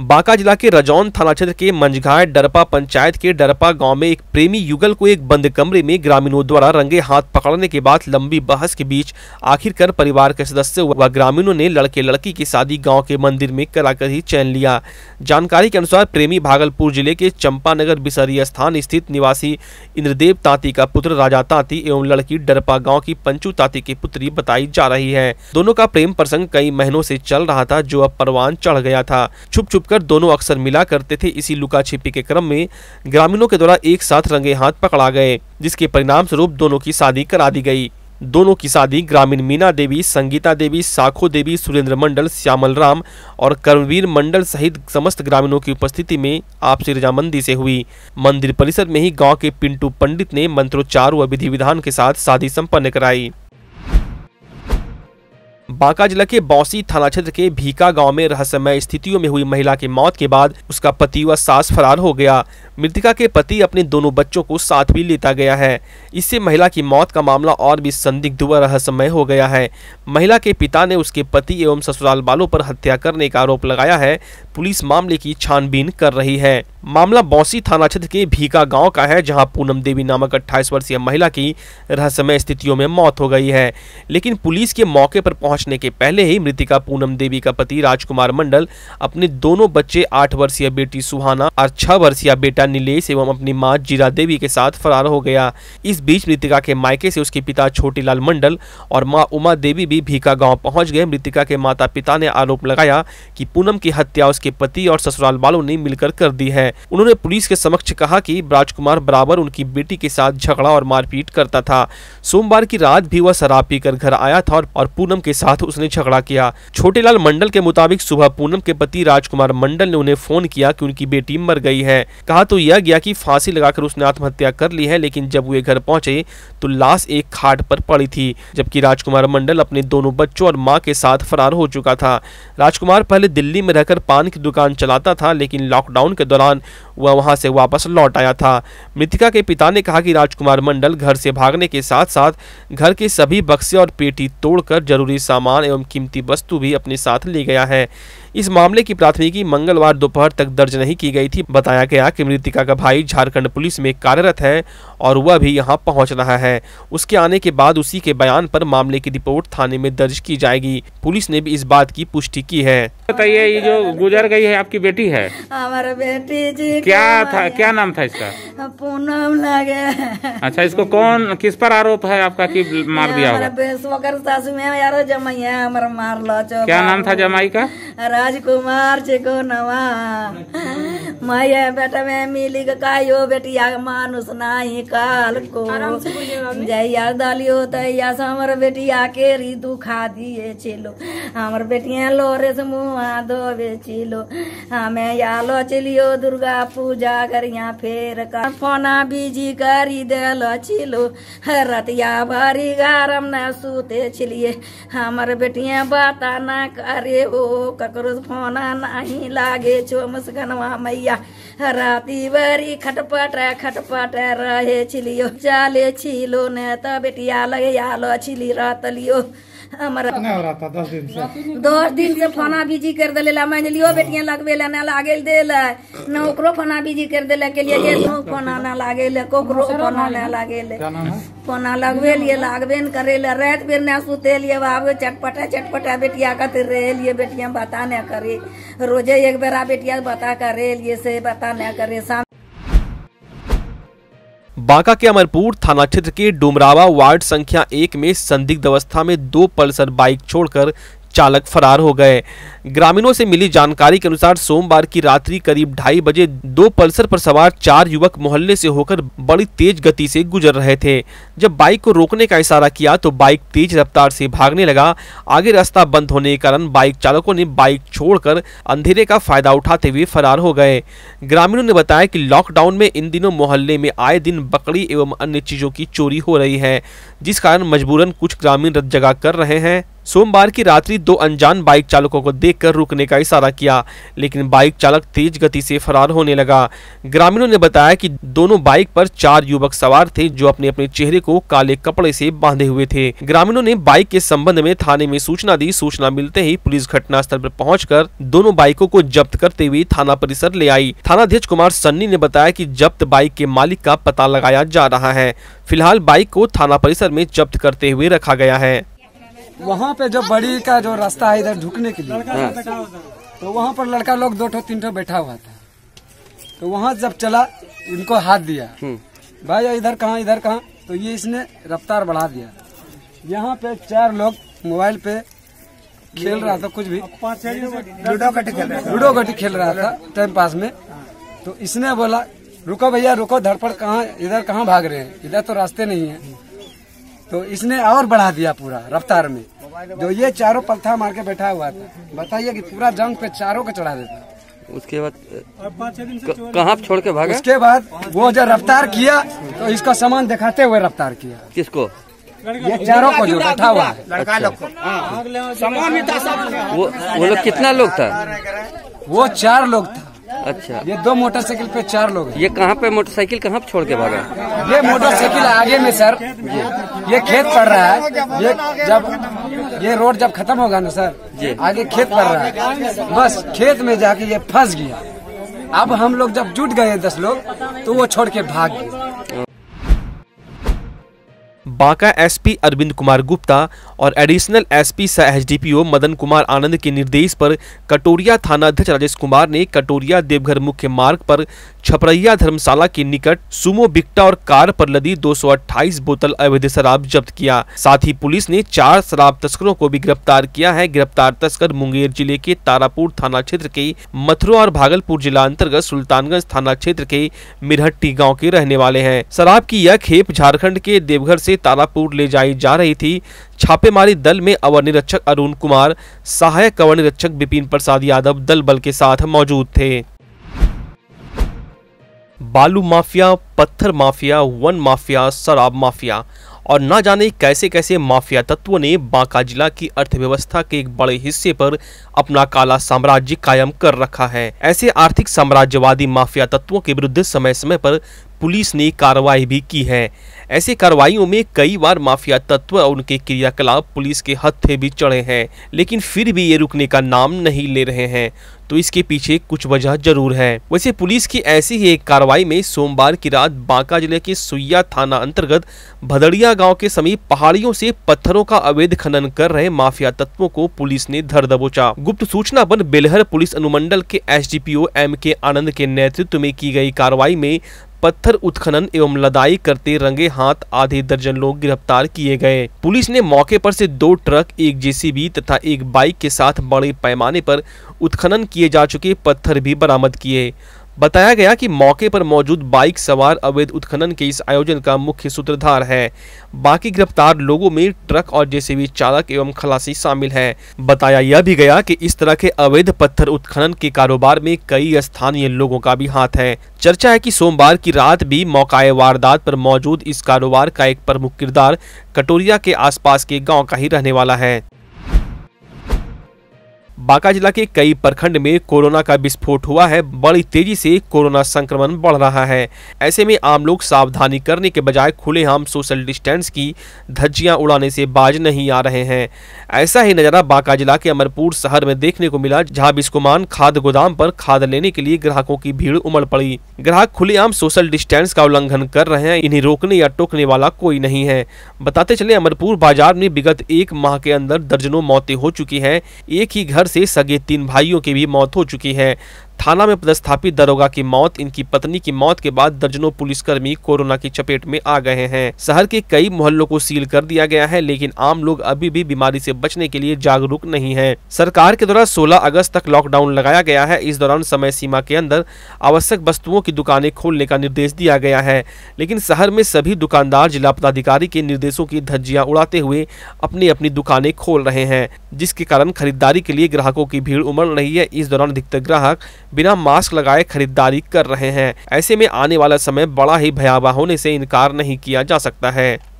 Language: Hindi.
बांका जिला के रजौन थाना क्षेत्र के मंझघाट डरपा पंचायत के डरपा गांव में एक प्रेमी युगल को एक बंद कमरे में ग्रामीणों द्वारा रंगे हाथ पकड़ने के बाद लंबी बहस के बीच आखिरकार परिवार के सदस्य व ग्रामीणों ने लड़के लड़की की शादी गांव के मंदिर में कराकर ही चैन लिया जानकारी के अनुसार प्रेमी भागलपुर जिले के चंपानगर बिसरी स्थान स्थित निवासी इंद्रदेव तांती का पुत्र राजा तांती एवं लड़की डरपा गाँव की पंचू तांती की पुत्री बताई जा रही है दोनों का प्रेम प्रसंग कई महीनों से चल रहा था जो अब परवान चढ़ गया था छुप छुप छुपकर दोनों अक्सर मिला करते थे इसी लुका छिपी के क्रम में ग्रामीणों के द्वारा एक साथ रंगे हाथ पकड़ा गए जिसके परिणाम स्वरूप दोनों की शादी करा दी गई दोनों की शादी ग्रामीण मीना देवी संगीता देवी साखो देवी सुरेंद्र मंडल श्यामल राम और कर्मवीर मंडल सहित समस्त ग्रामीणों की उपस्थिति में आपसी रजामंदी से हुई मंदिर परिसर में ही गांव के पिंटू पंडित ने मंत्रोच्चार व विधि विधान के साथ शादी संपन्न कराई बांका जिला के बौसी थाना क्षेत्र के भीका गांव में रहस्यमय स्थितियों में हुई महिला की मौत के बाद उसका पति व सास फरार हो गया मृतिका के पति अपने दोनों बच्चों को साथ भी लेता गया है इससे महिला की मौत का मामला और भी संदिग्ध व रहस्यमय हो गया है महिला के पिता ने उसके पति एवं ससुराल वालों पर हत्या करने का आरोप लगाया है पुलिस मामले की छानबीन कर रही है मामला बौसी थाना क्षेत्र के भीका गांव का है जहां पूनम देवी नामक 28 वर्षीय महिला की रहस्यमय स्थितियों में मौत हो गई है लेकिन पुलिस के मौके पर पहुंचने के पहले ही मृतिका पूनम देवी का पति राजकुमार मंडल अपने दोनों बच्चे आठ वर्षीय बेटी सुहाना और छह वर्षीय बेटा नीलेष एवं अपनी माँ जीरा देवी के साथ फरार हो गया इस बीच मृतिका के मायके से उसके पिता छोटीलाल मंडल और माँ उमा देवी भी भीका गाँव पहुँच गए मृतिका के माता पिता ने आरोप लगाया कि पूनम की हत्या उसके पति और ससुराल वालों ने मिलकर कर दी है उन्होंने पुलिस के समक्ष कहा कि राजकुमार बराबर उनकी बेटी के साथ झगड़ा और मारपीट करता था सोमवार की रात भी वह शराब पीकर घर आया था और पूनम के साथ उसने झगड़ा किया छोटेलाल मंडल के मुताबिक सुबह पूनम के पति राजकुमार मंडल ने उन्हें फोन किया कि उनकी बेटी मर गई है कहा तो यह गया की फांसी लगाकर उसने आत्महत्या कर ली है लेकिन जब वे घर पहुंचे तो लाश एक खाट पर पड़ी थी जबकि राजकुमार मंडल अपने दोनों बच्चों और माँ के साथ फरार हो चुका था राजकुमार पहले दिल्ली में रहकर पान की दुकान चलाता था लेकिन लॉकडाउन के दौरान वह वहां से वापस लौट आया था मृतिका के पिता ने कहा कि राजकुमार मंडल घर से भागने के साथ साथ घर के सभी बक्से और पेटी तोड़कर जरूरी सामान एवं कीमती वस्तु भी अपने साथ ले गया है इस मामले की प्राथमिकी मंगलवार दोपहर तक दर्ज नहीं की गई थी बताया गया कि मृतिका का भाई झारखंड पुलिस में कार्यरत है और वह भी यहाँ पहुँच रहा है उसके आने के बाद उसी के बयान पर मामले की रिपोर्ट थाने में दर्ज की जाएगी पुलिस ने भी इस बात की पुष्टि की है बताइए ये जो गुजर गई है आपकी बेटी है हमारा बेटी जी क्या था क्या नाम था इसका पूनम लगे अच्छा इसको कौन किस पर आरोप है आपका की मार दिया होगा सासू में यार जमाई है हमारा मार लो क्या नाम था जमाई का राजकुमार जी को नवा मैं बेटा मैं मिली कायो बेटिया मानुस नाही काल को जैया दालियो तैया हमार बेटिया के री दुखा दिए चिलो हमार बेटिया लोरे से मुहा धोबे चिलो हमें हाँ, लो चलियो दुर्गा पूजा करिया फेर कर फोना बीजी करी दल चिलो रतिया भरी गरम न सुते चलिए हमार बेटिया बाता ना करे हो ककरो फोना नहीं लागे छो मुस्कनवा मैया राती रातिवारी खटपट खटपट रहे चिलियो जाले चिलो ने तो बेटिया लगे आलो छिली रतलियो दस दिन से फना बीजी कर दिले ला मैंजलियो बेटियां लगबे ला ना लागे दिल ना फना बीजी कर दिले के लिए फना ना लागे ले कोकरो फना ना लागे फना लगवे लिए लागबे न करे ले रात बेर ना सुते लिए बाबू चटपटा चटपटा बेटिया खातिर रहे लिए बेटिया बता ना करे रोजे एक बेरा बेटिया बता करे लिए से बता ना करे बांका के अमरपुर थाना क्षेत्र के डुमरावा वार्ड संख्या एक में संदिग्ध अवस्था में दो पल्सर बाइक छोड़कर चालक फरार हो गए ग्रामीणों से मिली जानकारी के अनुसार सोमवार की रात्रि करीब ढाई बजे दो पल्सर पर सवार चार युवक मोहल्ले से होकर बड़ी तेज गति से गुजर रहे थे जब बाइक को रोकने का इशारा किया तो बाइक तेज रफ्तार से भागने लगा आगे रास्ता बंद होने के कारण बाइक चालकों ने बाइक छोड़कर अंधेरे का फायदा उठाते हुए फरार हो गए ग्रामीणों ने बताया कि लॉकडाउन में इन दिनों मोहल्ले में आए दिन बकरी एवं अन्य चीजों की चोरी हो रही है जिस कारण मजबूरन कुछ ग्रामीण जगह कर रहे हैं सोमवार की रात्रि दो अनजान बाइक चालकों को देखकर रुकने का इशारा किया लेकिन बाइक चालक तेज गति से फरार होने लगा ग्रामीणों ने बताया कि दोनों बाइक पर चार युवक सवार थे जो अपने अपने चेहरे को काले कपड़े से बांधे हुए थे ग्रामीणों ने बाइक के संबंध में थाने में सूचना दी सूचना मिलते ही पुलिस घटना स्थल आरोप पहुँच दोनों बाइकों को जब्त करते हुए थाना परिसर ले आई थाना अध्यक्ष कुमार सन्नी ने बताया की जब्त बाइक के मालिक का पता लगाया जा रहा है फिलहाल बाइक को थाना परिसर में जब्त करते हुए रखा गया है वहाँ पे जो बड़ी का जो रास्ता है इधर झुकने के लिए हाँ। तो वहाँ पर लड़का लोग दो ठो तीन ठो बैठा हुआ था तो वहाँ जब चला इनको हाथ दिया हम्म। भाई इधर कहाँ इधर कहाँ तो ये इसने रफ्तार बढ़ा दिया यहाँ पे चार लोग मोबाइल पे खेल रहा था कुछ भी लूडो गटी खेल रहा था लूडो गटी खेल रहा था टाइम पास में तो इसने बोला रुको भैया रुको धड़पड़ कहाँ इधर कहाँ भाग रहे हैं इधर तो रास्ते नहीं है तो इसने और बढ़ा दिया पूरा रफ्तार में जो ये चारों पत्था मार के बैठा हुआ था बताइए कि पूरा जंग पे चारों को चढ़ा देता उसके बाद कहाँ छोड़ के भाग उसके बाद वो जो रफ्तार किया तो इसका सामान दिखाते हुए रफ्तार किया किसको ये चारों को जो बैठा हुआ है अच्छा। हाँ। सामान भी था वो लोग कितना लोग था वो चार लोग था अच्छा ये दो मोटरसाइकिल पे चार लोग ये कहाँ पे मोटरसाइकिल कहाँ छोड़ के भागा ये मोटरसाइकिल आगे में सर ये ये खेत पड़ रहा है ये जब ये रोड जब खत्म होगा ना सर जी आगे खेत पड़ रहा है बस खेत में जाके ये फंस गया अब हम लोग जब जुट गए दस लोग तो वो छोड़ के भाग गए बांका एसपी अरविंद कुमार गुप्ता और एडिशनल एसपी सह एसडीपीओ मदन कुमार आनंद के निर्देश पर कटोरिया थानाध्यक्ष राजेश कुमार ने कटोरिया देवघर मुख्य मार्ग पर छपरैया धर्मशाला के निकट सुमो बिक्टा और कार पर लदी 228 बोतल अवैध शराब जब्त किया साथ ही पुलिस ने चार शराब तस्करों को भी गिरफ्तार किया है गिरफ्तार तस्कर मुंगेर जिले के तारापुर थाना क्षेत्र के मथुरा और भागलपुर जिला अंतर्गत सुल्तानगंज थाना क्षेत्र के मिरहट्टी गाँव के रहने वाले है शराब की यह खेप झारखण्ड के देवघर ऐसी तारापुर ले जाई जा रही थी छापेमारी दल में अवर निरीक्षक अरुण कुमार सहायक अवर निरीक्षक बिपिन प्रसाद यादव दल बल के साथ मौजूद थे बालू माफिया पत्थर माफिया वन माफिया शराब माफिया और ना जाने कैसे कैसे माफिया तत्वों ने बांका जिला की अर्थव्यवस्था के एक बड़े हिस्से पर अपना काला साम्राज्य कायम कर रखा है ऐसे आर्थिक साम्राज्यवादी माफिया तत्वों के विरुद्ध समय समय पर पुलिस ने कार्रवाई भी की है ऐसे कार्रवाइयों में कई बार माफिया तत्व और उनके क्रियाकलाप पुलिस के हत्थे भी चढ़े हैं लेकिन फिर भी ये रुकने का नाम नहीं ले रहे हैं तो इसके पीछे कुछ वजह जरूर है वैसे पुलिस की ऐसी ही एक कार्रवाई में सोमवार की रात बांका जिले के सुइया थाना अंतर्गत भदड़िया गांव के समीप पहाड़ियों से पत्थरों का अवैध खनन कर रहे माफिया तत्वों को पुलिस ने धर दबोचा गुप्त सूचना पर बेलहर पुलिस अनुमंडल के एसडीपीओ एम के आनंद के नेतृत्व में की गई कार्रवाई में पत्थर उत्खनन एवं लदाई करते रंगे हाथ आधे दर्जन लोग गिरफ्तार किए गए पुलिस ने मौके पर से दो ट्रक एक जेसीबी तथा एक बाइक के साथ बड़े पैमाने पर उत्खनन किए जा चुके पत्थर भी बरामद किए बताया गया कि मौके पर मौजूद बाइक सवार अवैध उत्खनन के इस आयोजन का मुख्य सूत्रधार है बाकी गिरफ्तार लोगों में ट्रक और जेसीबी चालक एवं खलासी शामिल हैं। बताया यह भी गया कि इस तरह के अवैध पत्थर उत्खनन के कारोबार में कई स्थानीय लोगों का भी हाथ है चर्चा है कि सोमवार की रात भी मौकाए वारदात पर मौजूद इस कारोबार का एक प्रमुख किरदार कटोरिया के आसपास के गाँव का ही रहने वाला है बांका जिला के कई प्रखंड में कोरोना का विस्फोट हुआ है बड़ी तेजी से कोरोना संक्रमण बढ़ रहा है ऐसे में आम लोग सावधानी करने के बजाय खुलेआम सोशल डिस्टेंस की धज्जियां उड़ाने से बाज नहीं आ रहे हैं ऐसा ही नज़ारा बांका जिला के अमरपुर शहर में देखने को मिला जहां बिस्कुमान खाद गोदाम पर खाद लेने के लिए ग्राहकों की भीड़ उमड़ पड़ी ग्राहक खुलेआम सोशल डिस्टेंस का उल्लंघन कर रहे हैं इन्हें रोकने या टोकने वाला कोई नहीं है बताते चले अमरपुर बाजार में विगत एक माह के अंदर दर्जनों मौतें हो चुकी है एक ही घर टक्कर से सगे तीन भाइयों की भी मौत हो चुकी है थाना में पदस्थापित दरोगा की मौत इनकी पत्नी की मौत के बाद दर्जनों पुलिसकर्मी कोरोना की चपेट में आ गए हैं शहर के कई मोहल्लों को सील कर दिया गया है लेकिन आम लोग अभी भी बीमारी से बचने के लिए जागरूक नहीं है सरकार के द्वारा 16 अगस्त तक लॉकडाउन लगाया गया है इस दौरान समय सीमा के अंदर आवश्यक वस्तुओं की दुकानें खोलने का निर्देश दिया गया है लेकिन शहर में सभी दुकानदार जिला पदाधिकारी के निर्देशों की धज्जियाँ उड़ाते हुए अपनी अपनी दुकानें खोल रहे हैं जिसके कारण खरीदारी के लिए ग्राहकों की भीड़ उमड़ रही है इस दौरान अधिकतर ग्राहक बिना मास्क लगाए खरीदारी कर रहे हैं ऐसे में आने वाला समय बड़ा ही भयावह होने से इनकार नहीं किया जा सकता है